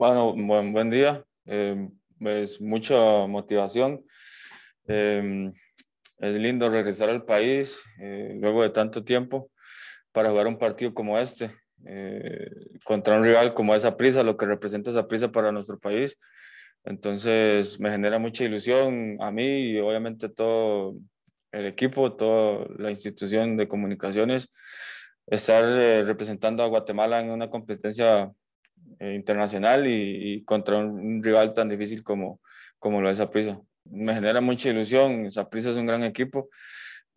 Bueno, buen, día. Em, es mucha motivación. Em, es lindo regresar al país eh, luego de tanto tiempo para jugar un partido como este, eh, contra un rival como esa prisa, lo que representa esa prisa para nuestro país. Entonces me genera mucha ilusión a mí y obviamente todo el equipo, toda la institución de comunicaciones, estar eh, representando a Guatemala en una competencia eh, internacional y, contra un, rival tan difícil como, como lo es Aprisa. Me genera mucha ilusión, Aprisa es un gran equipo,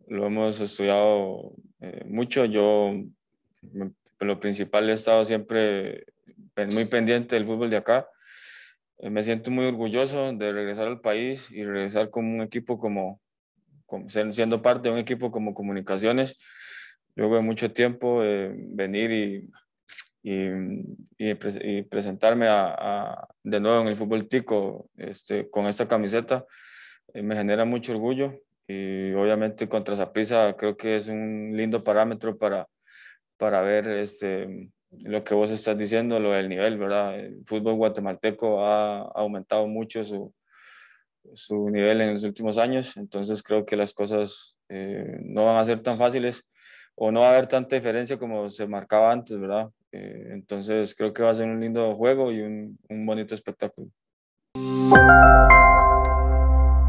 lo hemos estudiado eh, mucho, yo lo principal he estado siempre muy pendiente del fútbol de acá. Eh, me siento muy orgulloso de regresar al país y regresar como un equipo como, como siendo parte de un equipo como Comunicaciones. Luego de mucho tiempo venir y y, presentarme de nuevo en el fútbol tico este, con esta camiseta eh, me genera mucho orgullo y obviamente contra Zapisa creo que es un lindo parámetro para, para ver este, lo que vos estás diciendo, lo del nivel, ¿verdad? El fútbol guatemalteco ha aumentado mucho su, su nivel en los últimos años, entonces creo que las cosas eh, no van a ser tan fáciles o no va a haber tanta diferencia como se marcaba antes, ¿verdad? Eh, entonces creo que va a ser un lindo juego y un bonito espectáculo.